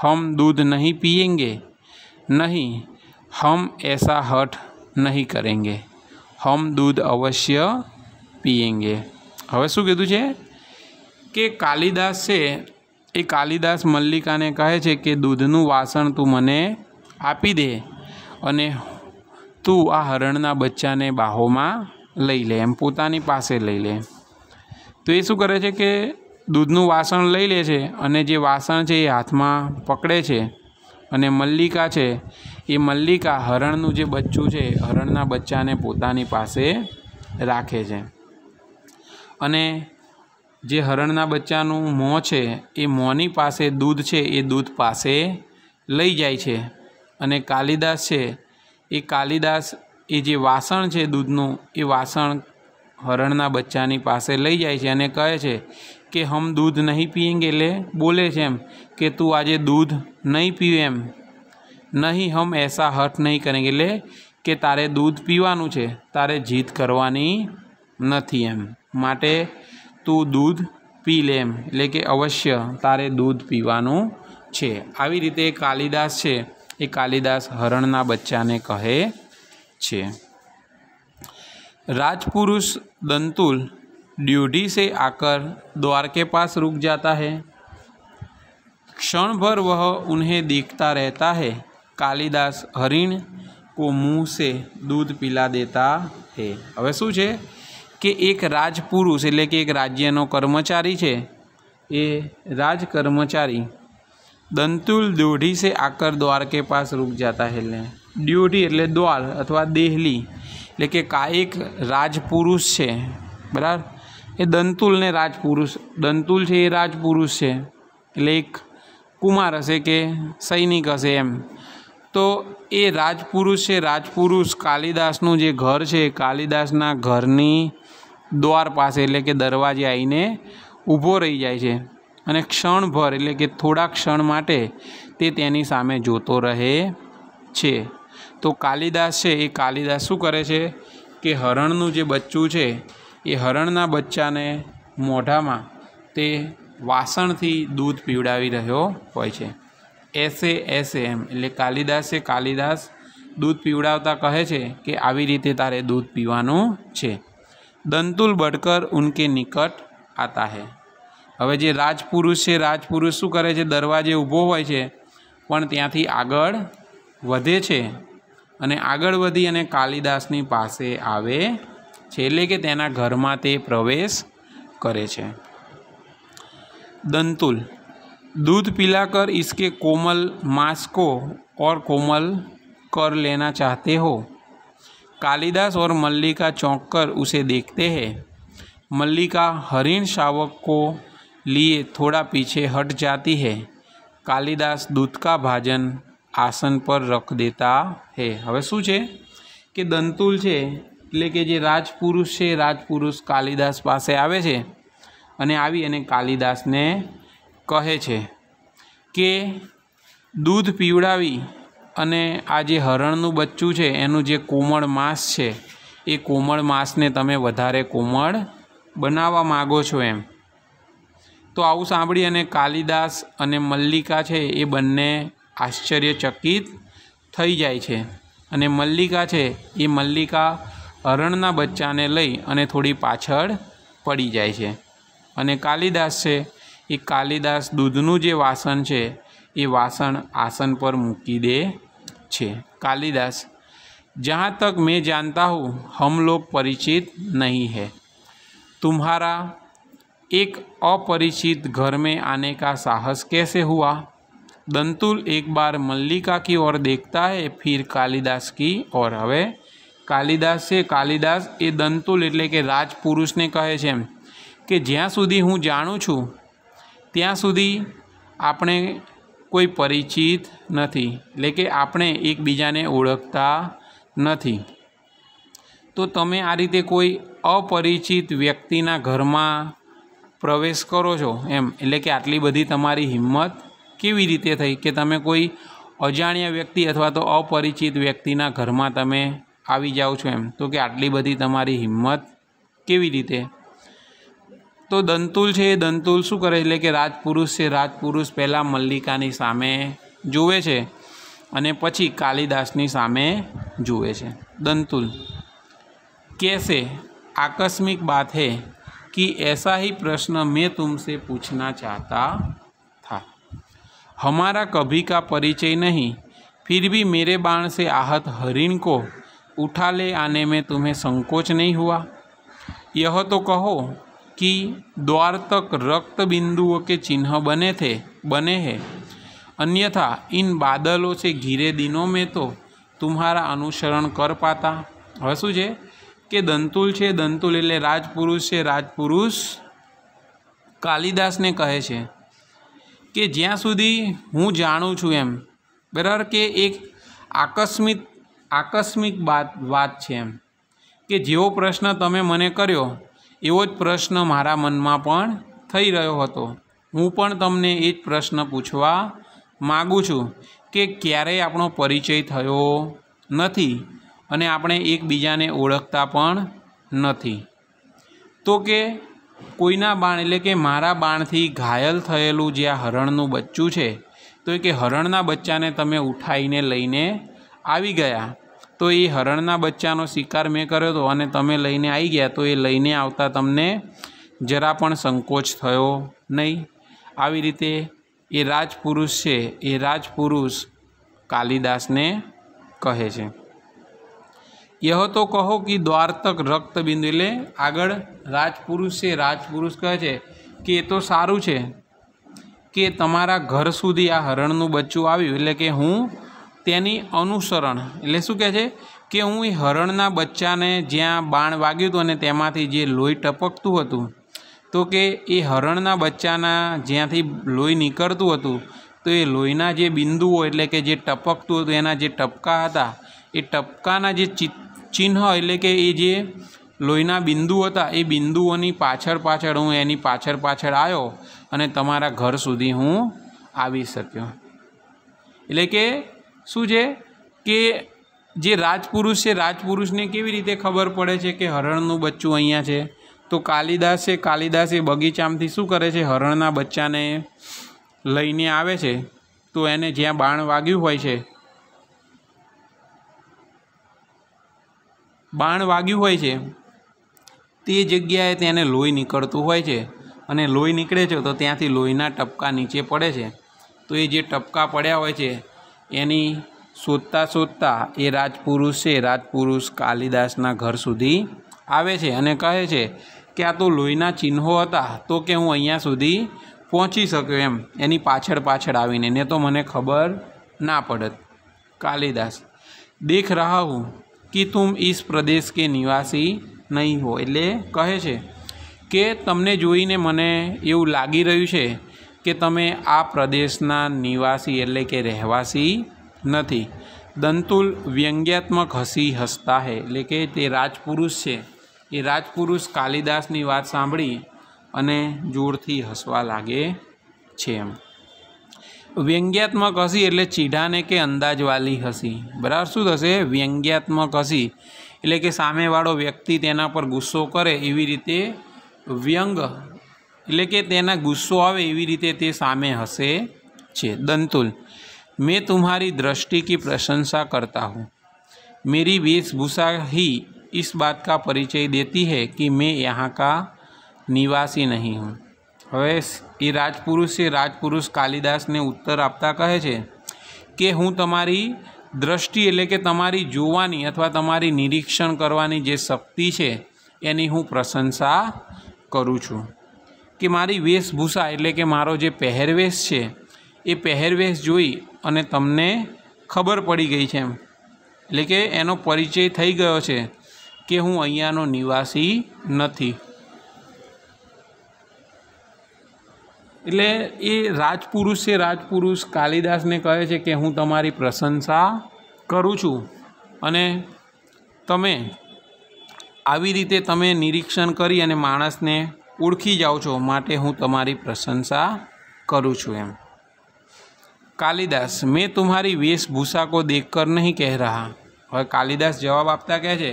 हम दूध नहीं पिएंगे नहीं हम ऐसा हठ नहीं करेंगे હમ દૂધ અવશ્ય પીએંગે હવે શું કીધું છે કે કાલિદાસ છે એ કાલિદાસ મલ્લિકાને કહે છે કે દૂધનું વાસણ તું મને આપી દે અને તું આ હરણના બચ્ચાને બાહોમાં લઈ લે એમ પોતાની પાસે લઈ લે તો એ શું કરે છે કે દૂધનું વાસણ લઈ લે છે અને જે વાસણ છે એ હાથમાં પકડે છે અને મલ્લિકા છે એ મલ્લિકા હરણનું જે બચ્ચું છે હરણના બચ્ચાને પોતાની પાસે રાખે છે અને જે હરણના બચ્ચાનું મોં છે એ મોંની પાસે દૂધ છે એ દૂધ પાસે લઈ જાય છે અને કાલિદાસ છે એ કાલિદાસ એ જે વાસણ છે દૂધનું એ વાસણ હરણના બચ્ચાની પાસે લઈ જાય છે અને કહે છે કે હમ દૂધ નહીં પીએંગે એટલે બોલે છે એમ કે તું આજે દૂધ નહીં પીવે એમ નહીં હમ એસા હઠ નહીં કરેંગે એટલે કે તારે દૂધ પીવાનું છે તારે જીત કરવાની નથી એમ માટે તું દૂધ પી લે એમ એટલે કે અવશ્ય તારે દૂધ પીવાનું છે આવી રીતે કાલિદાસ છે એ કાલિદાસ હરણના બચ્ચાને કહે છે राजपुरुष दंतुल ड्यूटी से आकर द्वार के पास रुक जाता है क्षण भर वह उन्हें देखता रहता है કાલિદાસ હરિણ કો મુંહ સે દૂધ પીલા દેતા હે હવે શું છે કે એક રાજપુરુષ એટલે કે એક રાજ્યનો કર્મચારી છે એ રાજ કર્મચારી દંતુલ દોઢી સે આકર દ્વાર કે પાસ રૂક જતા હેલે ડ્યુટી એટલે દ્વાર અથવા દેહલી એટલે કે એક રાજપુરુષ છે બરાબર એ દંતુલને રાજપુરુષ દંતુલ છે એ રાજપુરુષ છે એટલે એક કુમાર હશે કે સૈનિક હશે એમ તો એ રાજપુરુષ છે રાજપુરુષ કાલિદાસનું જે ઘર છે કાલિદાસના ઘરની દ્વાર પાસે એટલે કે દરવાજે આવીને ઊભો રહી જાય છે અને ક્ષણભર એટલે કે થોડા ક્ષણ માટે તે તેની સામે જોતો રહે છે તો કાલિદાસ છે એ કાલિદાસ શું કરે છે કે હરણનું જે બચ્ચું છે એ હરણના બચ્ચાને મોઢામાં તે વાસણથી દૂધ પીવડાવી રહ્યો હોય છે એસે એસ એમ એટલે કાલિદાસે કાલિદાસ દૂધ પીવડાવતા કહે છે કે આવી રીતે તારે દૂધ પીવાનું છે દંતુલ બડકર ઉનકે નિકટ આતા હે હવે જે રાજપુરુષ છે રાજપુરુષ શું કરે છે દરવાજે ઊભો હોય છે પણ ત્યાંથી આગળ વધે છે અને આગળ વધી અને કાલિદાસની પાસે આવે છે એટલે કે તેના ઘરમાં તે પ્રવેશ કરે છે દંતુલ दूध पिलाकर इसके कोमल मांस को और कोमल कर लेना चाहते हो कालिदास और मल्लिका चौंक कर उसे देखते हैं मल्लिका हरिण शावक को लिए थोड़ा पीछे हट जाती है कालिदास दूध का भाजन आसन पर रख देता है हमें शू કે દંતુલ છે એટલે કે राजपुरुष રાજપુરુષ છે રાજપુરુષ કાલિદાસ પાસે कालिदास ने કહે છે કે દૂધ પીવડાવી અને આ જે હરણનું બચ્ચું છે એનું જે કોમળ માંસ છે એ કોમળ માંસને તમે વધારે કોમળ બનાવવા માગો છો એમ તો આવું સાંભળી અને કાલિદાસ અને મલ્લિકા છે એ બંને આશ્ચર્યચકિત થઈ જાય છે અને મલ્લિકા છે એ મલ્લિકા હરણના બચ્ચાને લઈ અને થોડી પાછળ પડી જાય છે અને કાલિદાસ છે ये कालिदास दूधन जो वासन है ये वासन आसन पर मुकी दे छे। कालिदास जहाँ तक मैं जानता हूँ हम लोग परिचित नहीं है तुम्हारा एक अपरिचित घर में आने का साहस कैसे हुआ दंतुल एक बार मल्लिका की ओर देखता है फिर कालिदास की ओर हवे कालिदास से कालिदास ये દંતુલ એટલે राजपुरुष ने કહે છે कि જ્યાં हूँ હું જાણું ત્યાં સુધી આપણે કોઈ પરિચિત નથી એટલે કે આપણે એકબીજાને ઓળખતા નથી તો તમે આ રીતે કોઈ અપરિચિત વ્યક્તિના ઘરમાં પ્રવેશ કરો છો એમ એટલે કે આટલી બધી તમારી હિંમત કેવી રીતે થઈ કે તમે કોઈ અજાણ્યા વ્યક્તિ અથવા તો અપરિચિત વ્યક્તિના ઘરમાં તમે આવી જાઓ છો એમ તો કે આટલી બધી તમારી હિંમત કેવી રીતે तो दंतुल से दंतुल शू करे कि राजपुरुष से राजपुरुष पहला मल्लिका પહેલાં મલ્લિકાની સામે कालिदास છે અને कैसे आकस्मिक बात है कि ऐसा ही प्रश्न मैं तुमसे पूछना चाहता था हमारा कभी का परिचय नहीं फिर भी मेरे बाण से आहत हरिण को उठा ले आने में तुम्हें संकोच नहीं हुआ यह तो कहो કી દ્વાર તક રક્ત બિંદુઓ કે ચિહ્ન બને થે બને है અન્યથા ઇન બાદલો છે ઘીરે दिनों મેં તો तुम्हारा અનુસરણ કર પાતા હવે શું છે કે દંતુલ છે દંતુલ એટલે રાજપુરુષ છે રાજપુરુષ કાલિદાસને કહે છે કે જ્યાં સુધી હું જાણું છું એમ બરાબર કે એક આકસ્મિક આકસ્મિક વાત વાત છે એમ કે જેવો પ્રશ્ન તમે મને કર્યો એવો જ પ્રશ્ન મારા મનમાં પણ થઈ રહ્યો હતો હું પણ તમને એ જ પ્રશ્ન પૂછવા માગું છું કે ક્યારેય આપણો પરિચય થયો નથી અને આપણે એકબીજાને ઓળખતા પણ નથી તો કે કોઈના બાણ એટલે કે મારા બાણથી ઘાયલ થયેલું જે આ હરણનું બચ્ચું છે તો એ કે હરણના બચ્ચાને તમે ઉઠાવીને લઈને આવી ગયા તો એ હરણના બચ્ચાનો શિકાર મેં કર્યો હતો અને તમે લઈને આવી ગયા તો એ લઈને આવતા તમને જરા પણ સંકોચ થયો નહીં આવી રીતે એ રાજપુરુષ છે એ રાજપુરુષ કાલિદાસને કહે છે યહો તો કહો કે દ્વારતક રક્તબિંદુ એટલે આગળ રાજપુરુષ છે રાજપુરુષ કહે છે કે એ તો સારું છે કે તમારા ઘર સુધી આ હરણનું બચ્ચું આવ્યું એટલે કે હું તેની અનુસરણ એટલે શું કહે છે કે હું એ હરણના બચ્ચાને જ્યાં બાણ વાગ્યું હતું અને તેમાંથી જે લોહી ટપકતું હતું તો કે એ હરણના બચ્ચાના જ્યાંથી લોહી નીકળતું હતું તો એ લોહીના જે બિંદુઓ એટલે કે જે ટપકતું હતું એના જે ટપકા હતા એ ટપકાના જે ચિહ્ન એટલે કે એ જે લોહીના બિંદુ હતા એ બિંદુઓની પાછળ પાછળ હું એની પાછળ પાછળ આવ્યો અને તમારા ઘર સુધી હું આવી શક્યો એટલે કે શું છે કે જે રાજપુરુષ છે રાજપુરુષને કેવી રીતે ખબર પડે છે કે હરણનું બચ્ચું અહીંયા છે તો કાલિદાસ છે કાલિદાસ એ બગીચામાંથી શું કરે છે હરણના બચ્ચાને લઈને આવે છે તો એને જ્યાં બાણ વાગ્યું હોય છે બાણ વાગ્યું હોય છે તે જગ્યાએ તેને લોહી નીકળતું હોય છે અને લોહી નીકળે છે તો ત્યાંથી લોહીના ટપકા નીચે પડે છે તો એ જે ટપકા પડ્યા હોય છે એની શોધતા શોધતા એ રાજપુરુષ છે રાજપુરુષ કાલિદાસના ઘર સુધી આવે છે અને કહે છે કે આ તો લોહીના ચિહ્નો હતા તો કે હું અહીંયા સુધી પહોંચી શક્યો એમ એની પાછળ પાછળ આવીને ને તો મને ખબર ના પડત કાલિદાસ દેખ રહા હું કે તું ઈસ પ્રદેશ કે નિવાસી નહીં હો એટલે કહે છે કે તમને જોઈને મને એવું લાગી રહ્યું છે કે તમે આ પ્રદેશના નિવાસી એટલે કે રહેવાસી નથી દંતુલ વ્યંગ્યાત્મક હસી હસતા હે એટલે કે તે રાજપુરુષ છે એ રાજપુરુષ કાલિદાસની વાત સાંભળી અને જોરથી હસવા લાગે છે એમ વ્યંગ્યાત્મક હસી એટલે ચીઢાને કે અંદાજવાલી હસી બરાબર શું થશે વ્યંગ્યાત્મક હસી એટલે કે સામેવાળો વ્યક્તિ તેના પર ગુસ્સો કરે એવી રીતે વ્યંગ એટલે કે તેના ગુસ્સો આવે એવી રીતે તે સામે હશે છે દંતુલ મેં તુમ્હારી દ્રષ્ટિ કી પ્રશંસા કરતા હું મેરી વેશભૂષા હી इस બાત કા પરિચય દેતી है કે મેં यहाँ કા નિવાસી નહીં હું હવે એ રાજપુરુષ છે રાજપુરુષ કાલિદાસને ઉત્તર આપતા કહે છે કે હું તમારી દ્રષ્ટિ એટલે કે તમારી જોવાની અથવા તમારી નિરીક્ષણ કરવાની જે શક્તિ છે એની હું પ્રશંસા કરું છું કે મારી વેશભૂષા એટલે કે મારો જે પહેરવેશ છે એ પહેરવેશ જોઈ અને તમને ખબર પડી ગઈ છે એમ એટલે કે એનો પરિચય થઈ ગયો છે કે હું અહીંયાનો નિવાસી નથી એટલે એ રાજપુરુષ છે રાજપુરુષ કાલિદાસને કહે છે કે હું તમારી પ્રશંસા કરું છું અને તમે આવી રીતે તમે નિરીક્ષણ કરી અને માણસને ओखी जाओ मे हूँ तारी प्रशंसा करूँ छु एम कालिदास मैं तुम्हारी वेशभूषा को देखकर नहीं कह रहा हाँ कालिदास जवाब आपता कहे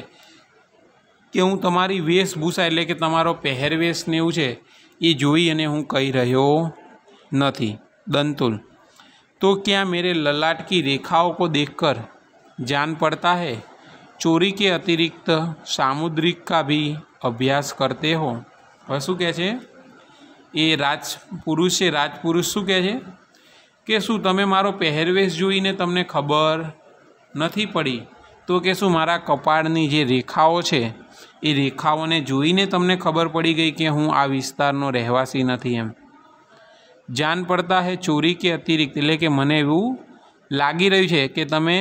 कि हूँ तुम्हारी वेशभूषा एट कि तमो पहरवेश ने जोई हूँ कही रो नहीं दंतुल तो क्या मेरे ललाट की रेखाओं को देखकर जान पड़ता है चोरी के अतिरिक्त सामुद्रिक का भी अभ्यास करते हो હવે શું કહે છે એ રાજ પુરુષ છે રાજપુરુષ શું કહે છે કે શું તમે મારો પહેરવેશ જોઈને તમને ખબર નથી પડી તો કે શું મારા કપાળની જે રેખાઓ છે એ રેખાઓને જોઈને તમને ખબર પડી ગઈ કે હું આ વિસ્તારનો રહેવાસી નથી એમ જાન પડતા હે ચોરી કે અતિરિક્ત એટલે કે મને એવું લાગી રહ્યું છે કે તમે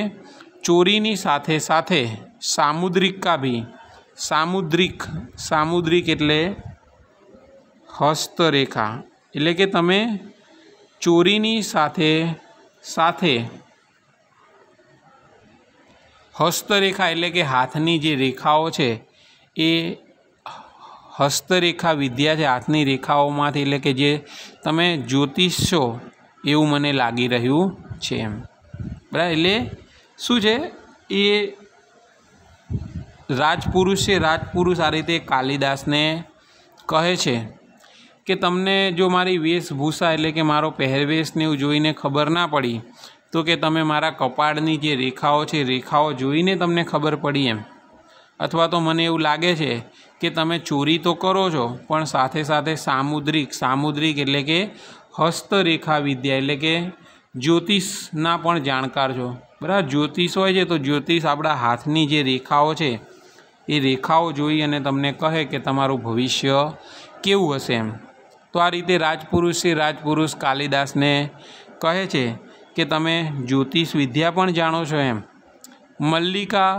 ચોરીની સાથે સાથે સામુદ્રિકા ભી સામુદ્રિક સામુદ્રિક એટલે હસ્તરેખા એટલે કે તમે ચોરીની સાથે સાથે હસ્તરેખા એટલે કે હાથની જે રેખાઓ છે એ હસ્તરેખા વિદ્યા છે હાથની રેખાઓમાંથી એટલે કે જે તમે જ્યોતિષ છો એવું મને લાગી રહ્યું છે એમ બરાબર એટલે શું છે એ રાજપુરુષ છે રાજપુરુષ આ રીતે કાલિદાસને કહે છે કે તમને જો મારી વેશભૂષા એટલે કે મારો પહેરવેશને એવું જોઈને ખબર ના પડી તો કે તમે મારા કપાળની જે રેખાઓ છે રેખાઓ જોઈને તમને ખબર પડી એમ અથવા તો મને એવું લાગે છે કે તમે ચોરી તો કરો છો પણ સાથે સાથે સામુદ્રિક સામુદ્રિક એટલે કે હસ્તરેખા વિદ્યા એટલે કે જ્યોતિષના પણ જાણકાર છો બરાબર જ્યોતિષ હોય છે તો જ્યોતિષ આપણા હાથની જે રેખાઓ છે એ રેખાઓ જોઈ અને તમને કહે કે તમારું ભવિષ્ય કેવું હશે એમ તો આ રીતે રાજપુરુષ શ્રી રાજપુરુષ કાલિદાસને કહે છે કે તમે જ્યોતિષ વિદ્યા પણ જાણો છો એમ મલ્લિકા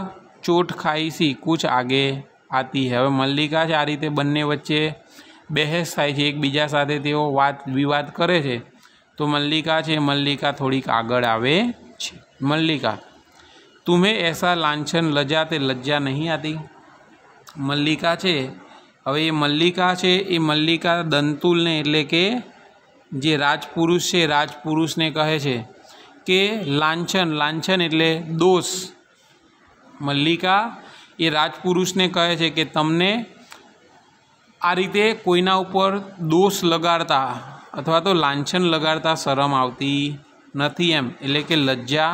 ચોટ ખાઈસી સી કુછ આગે આતી હે હવે મલ્લિકા છે આ રીતે બંને વચ્ચે બહેસ થાય છે એકબીજા સાથે તેઓ વાત વિવાદ કરે છે તો મલ્લિકા છે મલ્લિકા થોડીક આગળ આવે છે મલ્લિકા તુમે એસા લાંછન લજા તે લજ્જા નહીં આતી મલ્લિકા છે હવે એ મલ્લિકા છે એ મલ્લિકા દંતુલને એટલે કે જે રાજપુરુષ છે રાજપુરુષને કહે છે કે લાંછન લાંછન એટલે દોષ મલ્લિકા એ રાજપુરુષને કહે છે કે તમને આ રીતે કોઈના ઉપર દોષ લગાડતા અથવા તો લાંછન લગાડતા શરમ આવતી નથી એમ એટલે કે લજ્જા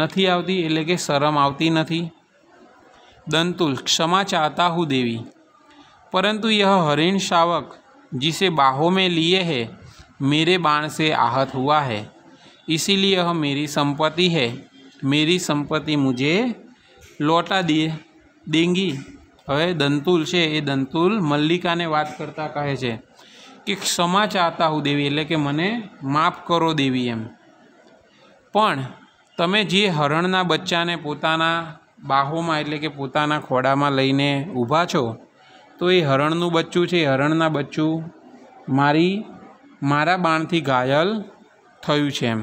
નથી આવતી એટલે કે શરમ આવતી નથી દંતુલ ક્ષમા ચાહતા હું દેવી परंतु यह हरिण शावक जिसे बाहों में लिए है मेरे बाण से आहत हुआ है इसीलिए यह मेरी संपत्ति है मेरी સંપત્તિ મુજે લોટા દે દેંગી હવે દંતુલ છે એ દંતુલ મલ્લિકાને વાત કરતા કહે છે કે ક્ષમા ચાહતા હું દેવી એટલે કે મને માફ કરો દેવી એમ પણ તમે જે હરણના બચ્ચાને પોતાના બાહોમાં એટલે કે પોતાના ખોડામાં લઈને ઊભા છો તો એ હરણનું બચ્ચું છે હરણના બચ્ચું મારી મારા બાણથી ઘાયલ થયું છે એમ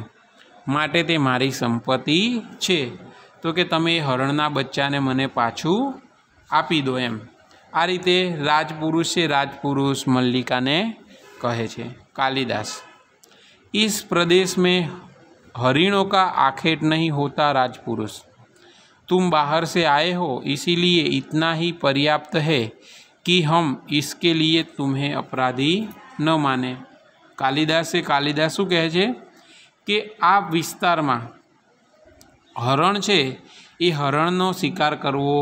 માટે તે મારી સંપત્તિ છે તો કે તમે એ હરણના બચ્ચાને મને પાછું આપી દો એમ આ રીતે રાજપુરુષ છે રાજપુરુષ મલ્લિકાને કહે છે કાલિદાસ इस પ્રદેશ મેં हरिणों का आखेट नहीं होता राजपुरुष तुम बाहर से आए हो इसीलिए इतना ही पर्याप्त है कि हम इसके लिए तुम्हें અપરાધી ન માને કાલિદાસે કાલિદાસ શું કહે છે કે આ વિસ્તારમાં હરણ છે એ હરણનો શિકાર કરવો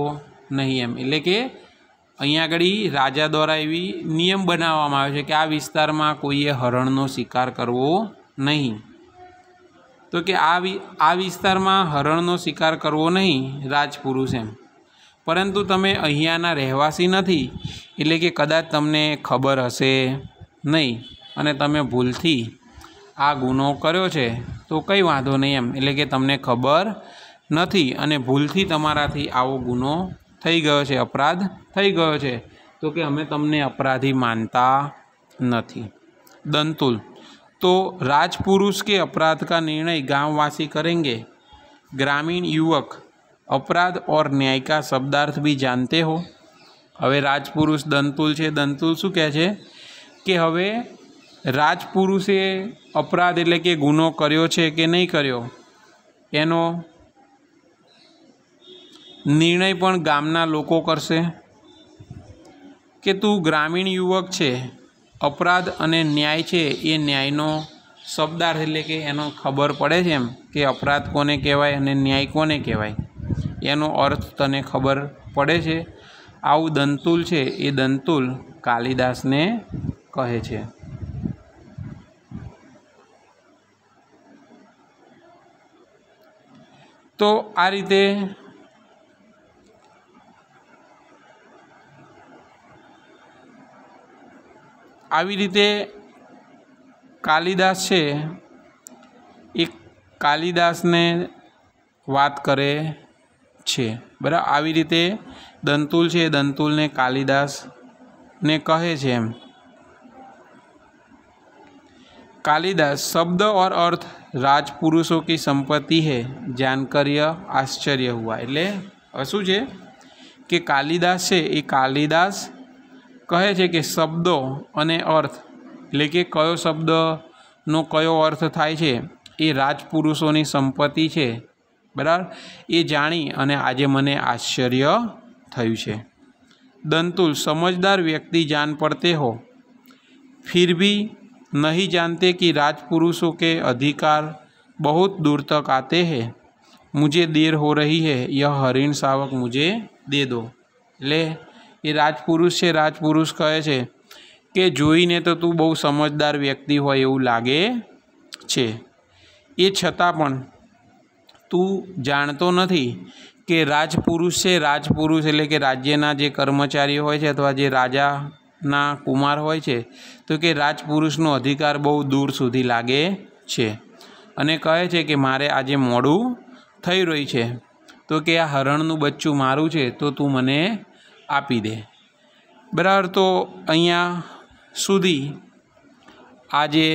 નહીં એમ એટલે કે અહીંયા આગળ રાજા દ્વારા એવી નિયમ બનાવવામાં આવ્યો છે કે આ વિસ્તારમાં કોઈએ હરણનો શિકાર કરવો નહીં તો કે આ આ વિસ્તારમાં હરણનો શિકાર કરવો નહીં રાજપુરુષ એમ પરંતુ તમે અહીંયાના રહેવાસી નથી એટલે કે કદાચ તમને ખબર હશે નહીં અને તમે ભૂલથી આ ગુનો કર્યો છે તો કંઈ વાંધો નહીં એમ એટલે કે તમને ખબર નથી અને ભૂલથી તમારાથી આવો ગુનો થઈ ગયો છે અપરાધ થઈ ગયો છે તો કે અમે તમને અપરાધી માનતા નથી દંતુલ તો રાજપુરુષ કે અપરાધ કા નિર્ણય ગામવાસી કરેંગે ગ્રામીણ યુવક અપરાધ ઓર न्याय શબ્દાર્થ બી भी હો હવે રાજપુરુષ દંતુલ છે દંતુલ શું કહે છે કે હવે રાજપુરુષે અપરાધ એટલે કે ગુનો કર્યો છે કે નહીં કર્યો એનો નિર્ણય પણ ગામના લોકો કરશે કે તું ગ્રામીણ યુવક છે અપરાધ અને ન્યાય છે એ ન્યાયનો શબ્દાર્થ એટલે કે એનો ખબર પડે છે એમ કે અપરાધ કોને કહેવાય અને ન્યાય કોને કહેવાય એનો અર્થ તને ખબર પડે છે આવું દંતુલ છે એ દંતુલ કાલિદાસને કહે છે તો આ રીતે આવી રીતે કાલિદાસ છે એ કાલિદાસને વાત કરે છે બરાબર આવી રીતે દંતુલ છે દંતુલને કાલિદાસને કહે છે એમ કાલિદાસ શબ્દ ઓર અર્થ રાજપુરુષો કી સંપત્તિ है જાનકાર્ય આશ્ચર્ય હુઆ એટલે શું છે કે કાલિદાસ છે એ કાલિદાસ કહે છે કે શબ્દો અને અર્થ એટલે કે કયો શબ્દનો કયો અર્થ થાય છે એ રાજપુરુષોની સંપત્તિ છે બરાબર એ જાણી અને આજે મને આશ્ચર્ય થયું છે દંતુલ સમજદાર વ્યક્તિ જાન પડતે હો ફિર ભી નહીં જાનતે કે રાજપુરુષો કે અધિકાર બહુત દૂર તક આતે હે મુજે દેર હો રહી હે યહ હરિણ સાવક મુજે દે દો એટલે એ રાજપુરુષ છે રાજપુરુષ કહે છે કે જોઈને તો તું બહુ સમજદાર વ્યક્તિ હોય એવું લાગે છે એ છતાં પણ તું જાણતો નથી કે રાજપુરુષ છે રાજપુરુષ એટલે કે રાજ્યના જે કર્મચારીઓ હોય છે અથવા જે રાજાના કુમાર હોય છે તો કે રાજપુરુષનો અધિકાર બહુ દૂર સુધી લાગે છે અને કહે છે કે મારે આજે મોડું થઈ રહ્યું છે તો કે આ હરણનું બચ્ચું મારું છે તો તું મને આપી દે બરાબર તો અહીંયા સુધી આ જે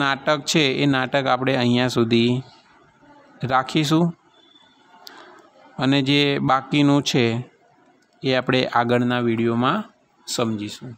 નાટક છે એ નાટક આપણે અહીંયા સુધી રાખીશું અને જે બાકીનું છે એ આપણે આગળના વિડીયોમાં સમજીશું